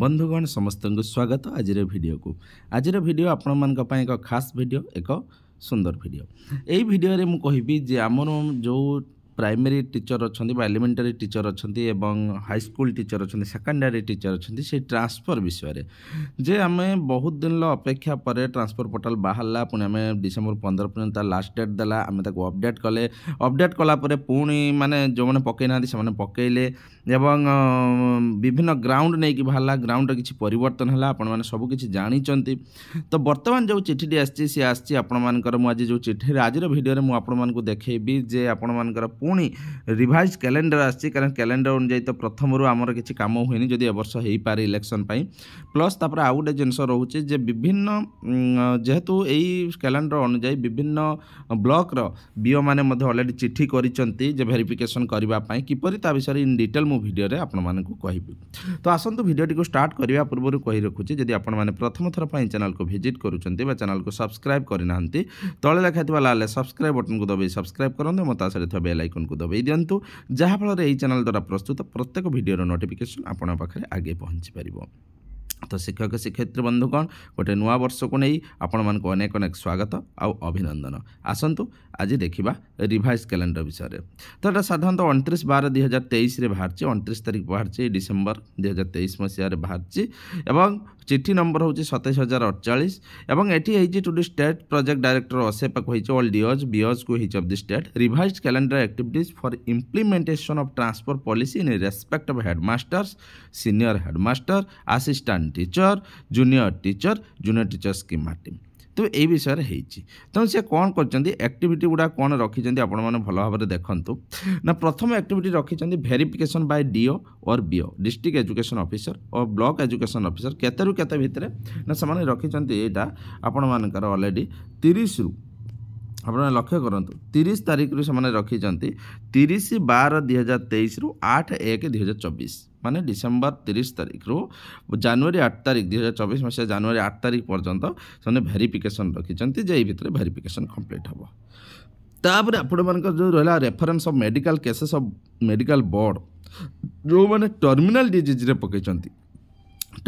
ବନ୍ଧୁଗଣ ସମସ୍ତଙ୍କୁ ସ୍ୱାଗତ ଆଜିର ଭିଡ଼ିଓକୁ ଆଜିର ଭିଡ଼ିଓ ଆପଣମାନଙ୍କ ପାଇଁ ଏକ ଖାସ୍ ଭିଡ଼ିଓ ଏକ ସୁନ୍ଦର ଭିଡ଼ିଓ ଏଇ ଭିଡ଼ିଓରେ ମୁଁ କହିବି ଯେ ଆମର ଯେଉଁ ପ୍ରାଇମେରୀ ଟିଚର୍ ଅଛନ୍ତି ବା ଏଲିମେଣ୍ଟାରୀ ଟିଚର୍ ଅଛନ୍ତି ଏବଂ ହାଇସ୍କୁଲ୍ ଟିଚର୍ ଅଛନ୍ତି ସେକେଣ୍ଡାରୀ ଟିଚର୍ ଅଛନ୍ତି ସେଇ ଟ୍ରାନ୍ସଫର୍ ବିଷୟରେ ଯେ ଆମେ ବହୁତ ଦିନର ଅପେକ୍ଷା ପରେ ଟ୍ରାନ୍ସଫର୍ ପୋର୍ଟାଲ୍ ବାହାରିଲା ପୁଣି ଆମେ ଡିସେମ୍ବର ପନ୍ଦର ପର୍ଯ୍ୟନ୍ତ ତା ଲାଷ୍ଟ ଡେଟ୍ ଦେଲା ଆମେ ତାକୁ ଅପଡ଼େଟ୍ କଲେ ଅପଡ଼େଟ୍ କଲା ପରେ ପୁଣି ମାନେ ଯେଉଁମାନେ ପକେଇ ନାହାନ୍ତି ସେମାନେ ପକେଇଲେ ଏବଂ ବିଭିନ୍ନ ଗ୍ରାଉଣ୍ଡ ନେଇକି ବାହାରିଲା ଗ୍ରାଉଣ୍ଡର କିଛି ପରିବର୍ତ୍ତନ ହେଲା ଆପଣମାନେ ସବୁକିଛି ଜାଣିଛନ୍ତି ତ ବର୍ତ୍ତମାନ ଯେଉଁ ଚିଠିଟି ଆସିଛି ସିଏ ଆସିଛି ଆପଣମାନଙ୍କର ମୁଁ ଆଜି ଯେଉଁ ଚିଠିରେ ଆଜିର ଭିଡ଼ିଓରେ ମୁଁ ଆପଣମାନଙ୍କୁ ଦେଖେଇବି ଯେ ଆପଣମାନଙ୍କର ପୁଣି पुणी रिभाइज कैलेंडर आसान कैलेंडर अनुजाई तो प्रथम आम किसी कम हुए जदि एवर्ष हो पारे इलेक्शन प्लस तपर आउ गोटे जिनस रोचे जे विभिन्न जेहेतु यही कैलेंडर अनुजाई विभिन्न ब्लक्र बीओ मैंने अलरेडी चिठी कर भेरिफिकेसन करने किपर ता विषय इन डिटेल मुझे आपबी तो आसतु भिडियोटी को स्टार्ट करने पूर्व कही रखुच्छे जदि आपने प्रथम थर पर चैनल को भिजिट कर चैनल को सब्सक्राइब करना तले लिखा लाल सब्सक्राइब बटन को दबाई सब्सक्राइब करते मोता सहित बेल आइक ଆଇକନ୍କୁ ଦବାଇ ଦିଅନ୍ତୁ ଯାହାଫଳରେ ଏହି ଚ୍ୟାନେଲ୍ ଦ୍ୱାରା ପ୍ରସ୍ତୁତ ପ୍ରତ୍ୟେକ ଭିଡ଼ିଓର ନୋଟିଫିକେସନ୍ ଆପଣଙ୍କ ପାଖରେ ଆଗେ ପହଞ୍ଚି ପାରିବ ତ ଶିକ୍ଷକ ଶିକ୍ଷୟିତ୍ରୀ ବନ୍ଧୁଗଣ ଗୋଟେ ନୂଆ ବର୍ଷକୁ ନେଇ ଆପଣମାନଙ୍କୁ ଅନେକ ଅନେକ ସ୍ୱାଗତ ଆଉ ଅଭିନନ୍ଦନ ଆସନ୍ତୁ ଆଜି ଦେଖିବା ରିଭାଇଜ୍ କ୍ୟାଲେଣ୍ଡର ବିଷୟରେ ତ ଏଇଟା ସାଧାରଣତଃ ଅଣତିରିଶ ବାର ଦୁଇ ହଜାର ତେଇଶରେ ବାହାରିଛି ଅଣତିରିଶ ତାରିଖ ବାହାରିଛି ଡିସେମ୍ବର ଦୁଇ ହଜାର ତେଇଶ ମସିହାରେ ବାହାରିଛି ଏବଂ চিঠি নম্বর হচ্ছে সতেইশ হাজার অড়চাশ এবং এটি হয়েছে to the state project director অসেপাক হয়েছে অল ডিওজ বিওজকু হয়েছে of the state revise calendar activities for implementation of transfer policy in respect of headmasters senior headmaster assistant teacher junior teacher junior teacher schemer team ତେବେ ଏହି ବିଷୟରେ ହେଇଛି ତେଣୁ ସେ କ'ଣ କରିଛନ୍ତି ଆକ୍ଟିଭିଟି ଗୁଡ଼ା କ'ଣ ରଖିଛନ୍ତି ଆପଣମାନେ ଭଲ ଭାବରେ ଦେଖନ୍ତୁ ନା ପ୍ରଥମ ଆକ୍ଟିଭିଟି ରଖିଛନ୍ତି verification by DO or BO district education officer ଓ ବ୍ଲକ ଏଜୁକେସନ୍ ଅଫିସର କେତେରୁ କେତେ ଭିତରେ ନା ସେମାନେ ରଖିଛନ୍ତି ଏଇଟା ଆପଣମାନଙ୍କର ଅଲରେଡ଼ି ତିରିଶରୁ আপনার লক্ষ্য করতু তিরিশ তারিখর সে রক্ষিছেন তিরিশ বার দুই হাজার তেইশরু আট এক দুই হাজার চবিশ মানে ডিসেম্বর তিরিশ তারিখর জানুয়ারি আট তারিখ দুই হাজার চবিশ মশিয়া জানুয়ারি আট তারিখ পর্যন্ত সে ভেরিফিকেসন রক্ষিছেন যে এই ভিতরে ভেরিফিকেসন কমপ্লিট হব ତାପରେ ଆପଣମାନଙ୍କର ଯେଉଁ ରହିଲା reference of medical cases of medical board ଯେଉଁମାନେ ଟର୍ମିନାଲ ଡିଜିଜ୍ରେ ପକାଇଛନ୍ତି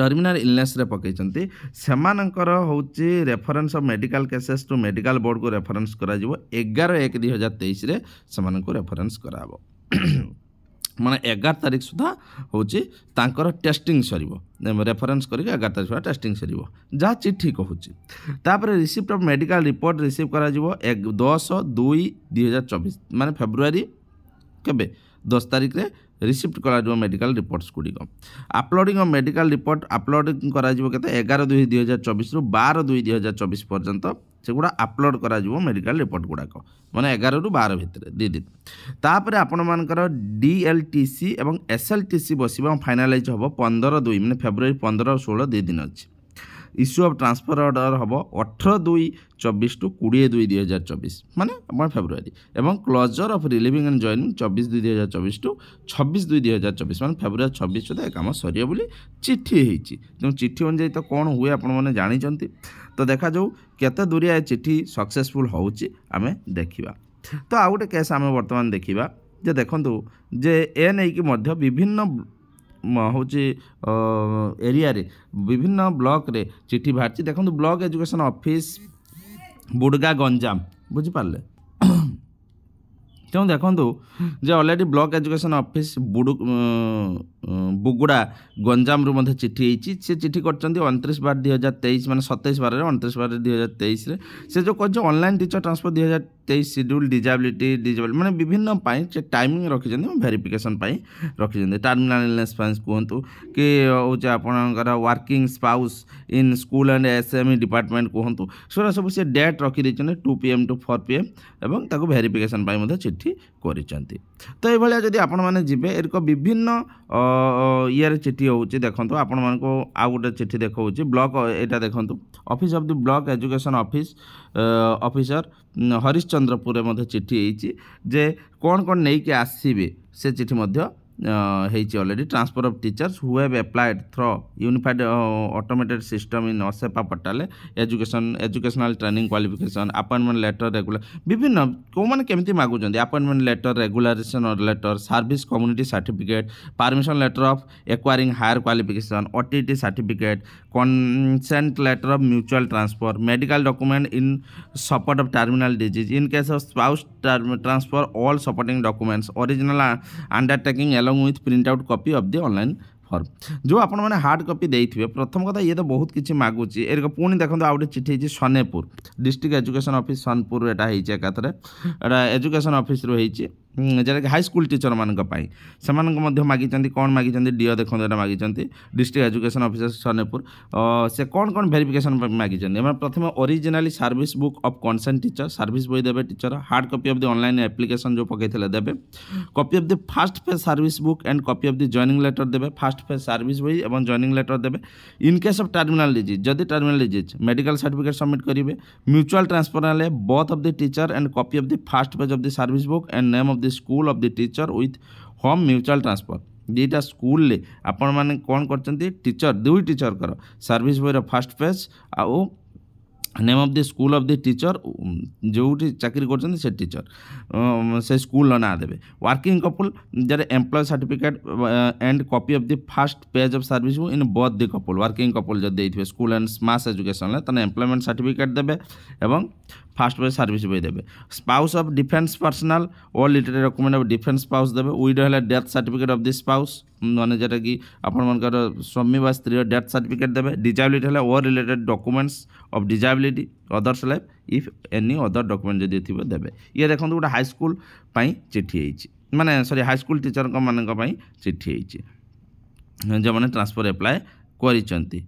ଟର୍ମିନାଲ୍ ଇଲନେସ୍ରେ ପକାଇଛନ୍ତି ସେମାନଙ୍କର ହେଉଛି reference of medical cases to medical ବୋର୍ଡ଼କୁ ରେଫରେନ୍ସ କରାଯିବ ଏଗାର ଏକ ଦୁଇ ହଜାର ତେଇଶରେ ସେମାନଙ୍କୁ ରେଫରେନ୍ସ କରାହେବ ମାନେ ଏଗାର ତାରିଖ ସୁଦ୍ଧା ହେଉଛି ତାଙ୍କର ଟେଷ୍ଟିଂ ସରିବ ରେଫରେନ୍ସ କରିକି ଏଗାର ତାରିଖ ସୁଦ୍ଧା ଟେଷ୍ଟିଂ ସରିବ ଯାହା ଚିଠି କହୁଛି ତାପରେ receipt of medical report receive କରାଯିବ ଦଶ ଦୁଇ ଦୁଇ ହଜାର ଚବିଶ ମାନେ ଫେବୃଆରୀ কেবে 10 তারিখ রে রিসিপ্ট করা যো মেডিকেল রিপোর্টস কুডিগো আপলোডিং অ মেডিকেল রিপোর্ট আপলোডিং করা যিবো কেতা 11/2/2024 ৰ 12/2/2024 পৰ্যন্ত সেগুডা আপলোড করা যিবো মেডিকেল রিপোর্ট গুডা ক মানে 11 ৰ টু 12 ভিতৰে দি দিন তাৰ পাৰে আপোন মান কৰা ডিএলটিসি আৰু এছএলটিসি বছিবা ফাইনলাইজ হবো 15/2 মানে ফেব্ৰুৱাৰী 15 16 দে দিন ইস্যু অফ ট্রান্সফর অর্ডর হব অঠর দুই চব্বিশ টু কুড়িয়ে দুই দুই হাজার চব্বিশ মানে আমার ফেব্রুয়ারি এবং closure of relieving and joining চব্বিশ দুই দুই হাজার চব্বিশ টু ছবিশ দুই দুই হাজার চব্বিশ মানে ফেব্রুয়ারি ছবিশ সুদ্ধা কাম সরিয়ে বলে চিঠি হয়েছি তেমন চিঠি অনুযায়ী তো কোণ হুয়ে আপনার জাঁচান তো দেখা যাও কত দূরিয়া চিঠি সকসেসফুল হচ্ছে আমি দেখিবা তো আউ গোটে কেস আমি বর্তমান দেখিবা যে দেখুন যে এ নেই বিভিন্ন ହେଉଛି ଏରିଆରେ ବିଭିନ୍ନ ବ୍ଲକରେ ଚିଠି ବାହାରିଛି ଦେଖନ୍ତୁ ବ୍ଲକ ଏଜୁକେସନ୍ ଅଫିସ୍ ବୁଡ଼ଗା ଗଞ୍ଜାମ ବୁଝିପାରିଲେ ତେଣୁ ଦେଖନ୍ତୁ ଯେ ଅଲରେଡ଼ି ବ୍ଲକ ଏଜୁକେସନ୍ ଅଫିସ୍ ବୁଡ଼ୁ ବୁଗୁଡ଼ା ଗଞ୍ଜାମରୁ ମଧ୍ୟ ଚିଠି ହେଇଛି ସେ ଚିଠି କରିଛନ୍ତି ଅଣତିରିଶ ବାର ଦୁଇ ହଜାର ତେଇଶ ମାନେ ସତେଇଶ ବାରରେ ଅଣତିରିଶ ବାର ଦୁଇ ହଜାର ତେଇଶରେ ସେ ଯେଉଁ କହିଛି ଅନଲାଇନ୍ ଟିଚର୍ ଟ୍ରାନ୍ସଫର୍ ଦୁଇ ହଜାର তেইশ সিডুল ডিজাবিলিটি ডিজাবিলিটি মানে বিভিন্ন পাই টাইমিং ରଖିଛନ୍ତି ଭେରିଫିକେସନ୍ ପାଇଁ ରଖିଛନ୍ତି ଟର୍ମିନାଲ୍ ଇଲନେସ୍ ପାଇଁ କୁହନ୍ତୁ କି ହେଉଛି ଆପଣଙ୍କର working spouse in school and S M E department କୁହନ୍ତୁ ସେଗୁଡ଼ା ସବୁ ସେ ଡେଟ୍ ରଖିଦେଇଛନ୍ତି two P M to four P M ଏବଂ ତାକୁ ଭେରିଫିକେସନ୍ ପାଇଁ ମଧ୍ୟ ଚିଠି କରିଛନ୍ତି ତ ଏଇଭଳିଆ ଯଦି ଆପଣମାନେ ଯିବେ ଏକ ବିଭିନ୍ନ ଇଏରେ ଚିଠି ହେଉଛି ଦେଖନ୍ତୁ ଆପଣମାନଙ୍କୁ ଆଉ ଗୋଟେ ଚିଠି ଦେଖାଉଛି ବ୍ଲକ୍ ଏଇଟା ଦେଖନ୍ତୁ office of the block education office officer Harishchandra ଚନ୍ଦ୍ରପୁରରେ ମଧ୍ୟ ଚିଠି ହେଇଛି ଯେ କ'ଣ କ'ଣ ନେଇକି ଆସିବେ ସେ ଚିଠି ମଧ୍ୟ ହେଇଛି already transfer of teachers who have applied through unified automated system in OSEPA portal education educational training qualification appointment letter regular ବିଭିନ୍ନ କେଉଁମାନେ କେମିତି ମାଗୁଛନ୍ତି appointment letter regularisation letter service community certificate permission letter of acquiring higher qualification ଓ T T certificate consent letter of mutual transfer medical document in support of terminal disease in case of spouse transfer all supporting documents original undertaking along with print out copy of the online form ଯେଉଁ ଆପଣମାନେ hard copy ଦେଇଥିବେ ପ୍ରଥମ କଥା ଇଏ ତ ବହୁତ କିଛି ମାଗୁଛି ଏରକ ପୁଣି ଦେଖନ୍ତୁ ଆଉ ଗୋଟେ ଚିଠି ହେଇଛି Sonepur district education office Sonepur ଏଇଟା ହେଇଛି ଏକାଥରେ ଏଇଟା ଏଜୁକେସନ୍ ଅଫିସ୍ରୁ ହେଇଛି ଯେଉଁଟାକି ହାଇସ୍କୁଲ ଟିଚରମାନଙ୍କ ପାଇଁ ସେମାନଙ୍କୁ ମଧ୍ୟ ମାଗିଛନ୍ତି କ'ଣ ମାଗିଛନ୍ତି ଡିଓ ଦେଖନ୍ତୁ ଏଇଟା ମାଗିଛନ୍ତି ଡିଷ୍ଟ୍ରିକ୍ଟ ଏଜୁକେସନ୍ ଅଫିସର ସୋନପୁର ସେ କ'ଣ କ'ଣ ଭେରିଫିକେସନ୍ ପାଇଁ ମାଗିଛନ୍ତି ଏମାନେ ପ୍ରଥମେ originally service book of consent teacher service ବହି ଦେବେ teacher hard copy of the online application ଯେଉଁ ପକାଇଥିଲେ ଦେବେ copy of the first phase service book and copy of the joining letter ଦେବେ ଫାଷ୍ଟ ଫେଜ୍ ସର୍ଭିସ୍ ବହି ଏବଂ ଜଏନିଂ ଲେଟର ଦେବେ in case of terminal disease ଯଦି terminal disease medical certificate submit କରିବେ mutual transfer ହେଲେ birth of the teacher and copy of the first page of the service book and name of the school of the teacher with home mutual transfer ଦୁଇଟା ସ୍କୁଲରେ ଆପଣମାନେ କ'ଣ କରିଛନ୍ତି teacher ଦୁଇ ଟିଚରଙ୍କର service ବୟର ଫାର୍ଷ୍ଟ ପେଜ୍ ଆଉ name of the school of the teacher ଯେଉଁଠି ଚାକିରି କରୁଛନ୍ତି ସେ ଟିଚର ସେ ସ୍କୁଲର ନାଁ ଦେବେ ୱାର୍କିଂ କପୁଲ୍ ଯାରେ employ certificate and copy of the first page of service in both the couple working couple ଯଦି ଦେଇଥିବେ ସ୍କୁଲ ଆଣ୍ଡ ମାସ୍ ଏଜୁକେସନ୍ରେ ତାହେଲେ ଏମ୍ପ୍ଲୟମେଣ୍ଟ ସାର୍ଟିଫିକେଟ୍ ଦେବେ ଏବଂ ফার্স্ট বয় সার্ভিস বই দেবে spouse of defence personal all literary document of defence spouse দেবে widow হলে death certificate of the spouse মানে যেটা কি আপনার স্বামী বা স্ত্রীর ডেথ সার্টিফিকেট দেবে ডিজাবিলিটি হলে all related documents of disability eligibility others life if any other document ଯଦି ଥିବ ଦେବେ ଇଏ ଦେଖନ୍ତୁ ଗୋଟେ ହାଇସ୍କୁଲ ପାଇଁ ଚିଠି ହେଇଛି ମାନେ ସରି ହାଇସ୍କୁଲ ଟିଚରଙ୍କ ମାନଙ୍କ ପାଇଁ ଚିଠି ହେଇଛି ଯେଉଁମାନେ ଟ୍ରାନ୍ସଫର୍ ଆପ୍ଲାଏ କରିଛନ୍ତି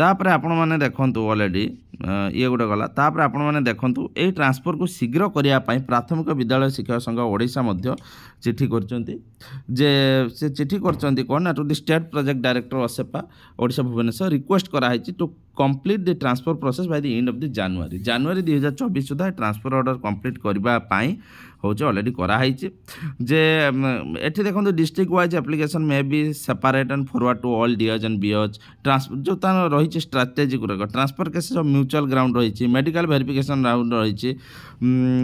ତାପରେ ଆପଣମାନେ ଦେଖନ୍ତୁ ଅଲରେଡ଼ି ଇଏ ଗୋଟେ ଗଲା ତାପରେ ଆପଣମାନେ ଦେଖନ୍ତୁ ଏହି ଟ୍ରାନ୍ସଫର୍କୁ ଶୀଘ୍ର କରିବା ପାଇଁ ପ୍ରାଥମିକ ବିଦ୍ୟାଳୟ ଶିକ୍ଷକ ସଂଘ ଓଡ଼ିଶା ମଧ୍ୟ ଚିଠି କରିଛନ୍ତି ଯେ ସେ ଚିଠି କରିଛନ୍ତି କ'ଣ ନା to the state project director OSEPA Odisha Bhubaneswar request କରାହେଇଛି to complete the transfer process by the end of the January January ଦୁଇ ହଜାର ଚବିଶ ସୁଦ୍ଧା ଟ୍ରାନ୍ସଫର୍ ଅର୍ଡ଼ର କମ୍ପ୍ଲିଟ୍ କରିବା ପାଇଁ ହେଉଛି ଅଲରେଡ଼ି କରାହେଇଛି ଯେ ଏଠି ଦେଖନ୍ତୁ district wise application may be separate and forward to all DOs and BOs ଯେଉଁ ତାର ରହିଛି ଷ୍ଟ୍ରାଟେଜି ଗୁଡ଼ାକ ଟ୍ରାନ୍ସଫର୍ କେସ୍ ସବୁ ମ୍ୟୁଚୁଆଲ୍ ଗ୍ରାଉଣ୍ଡ ରହିଛି ମେଡ଼ିକାଲ ଭେରିଫିକେସନ୍ ରାଉଣ୍ଡ ରହିଛି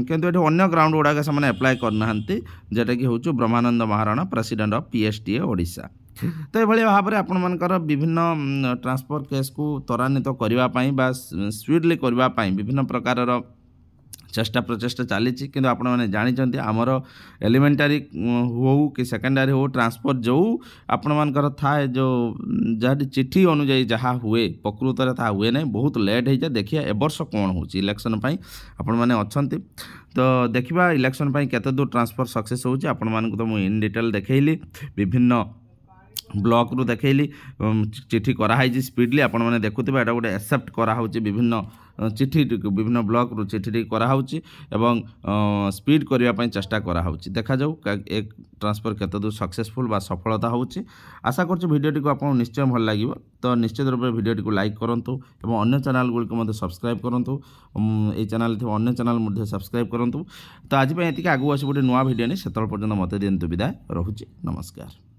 କିନ୍ତୁ ଏଠି ଅନ୍ୟ ଗ୍ରାଉଣ୍ଡ ଗୁଡ଼ାକ ସେମାନେ ଆପ୍ଲାଏ କରିନାହାନ୍ତି ଯେଉଁଟାକି ହେଉଛି Brahmananda Maharana president of P S T A Odisha ତ ଏଭଳି ଭାବରେ ଆପଣମାନଙ୍କର ବିଭିନ୍ନ ଟ୍ରାନ୍ସଫର୍ କେସ୍କୁ ତ୍ୱରାନ୍ୱିତ କରିବା ପାଇଁ ବା ସ୍ପିଡ଼୍ଲି କରିବା ପାଇଁ ବିଭିନ୍ନ ପ୍ରକାରର ଚେଷ୍ଟା ପ୍ରଚେଷ୍ଟା ଚାଲିଛି କିନ୍ତୁ ଆପଣମାନେ ଜାଣିଛନ୍ତି ଆମର ଏଲିମେଣ୍ଟାରୀ ହେଉ କି ସେକେଣ୍ଡାରୀ ହେଉ ଟ୍ରାନ୍ସପୋର୍ଟ ଯେଉଁ ଆପଣମାନଙ୍କର ଥାଏ ଯେଉଁ ଯାହାଟି ଚିଠି ଅନୁଯାୟୀ ଯାହା ହୁଏ ପ୍ରକୃତରେ ତାହା ହୁଏ ନାହିଁ ବହୁତ ଲେଟ୍ ହେଇଯାଏ ଦେଖିବା ଏ ବର୍ଷ କ'ଣ ହେଉଛି ଇଲେକ୍ସନ୍ ପାଇଁ ଆପଣମାନେ ଅଛନ୍ତି ତ ଦେଖିବା ଇଲେକ୍ସନ୍ ପାଇଁ କେତେ ଦୂର ଟ୍ରାନ୍ସଫର୍ ସକ୍ସେସ୍ ହେଉଛି ଆପଣମାନଙ୍କୁ ତ ମୁଁ ଇନ୍ ଡିଟେଲ୍ ଦେଖେଇଲି ବିଭିନ୍ନ ବ୍ଲକ୍ରୁ ଦେଖାଇଲି ଚିଠି କରାହେଇଛି ସ୍ପିଡ଼ଲି ଆପଣମାନେ ଦେଖୁଥିବେ ଏଇଟା ଗୋଟେ ଆକ୍ସେପ୍ଟ କରାହେଉଛି ବିଭିନ୍ନ চিঠি বিভিন্ন ব্লকরু চিঠিটি করা হচ্ছে এবং স্পিড করা চেষ্টা করা হচ্ছে দেখা যাও এ ট্রান্সফর কতদূর সকসেসফুল বা সফলতা হচ্ছে আশা করছি ভিডিওটি আপনার নিশ্চয় ভাল লাগবে তো নিশ্চিত রূপে ভিডিওটি লাইক করতু এবং অন্য চ্যানেলগুলি সবসক্রাইব করতু এই চ্যানেল অন্য চ্যানেল সবসক্রাইব করতু তো আজপাই এটি আগুক আসবে গোটে নয় ভিডিও নিয়ে সেতবে পর্যন্ত মতো দিন বিদায় রয়েছে নমস্কার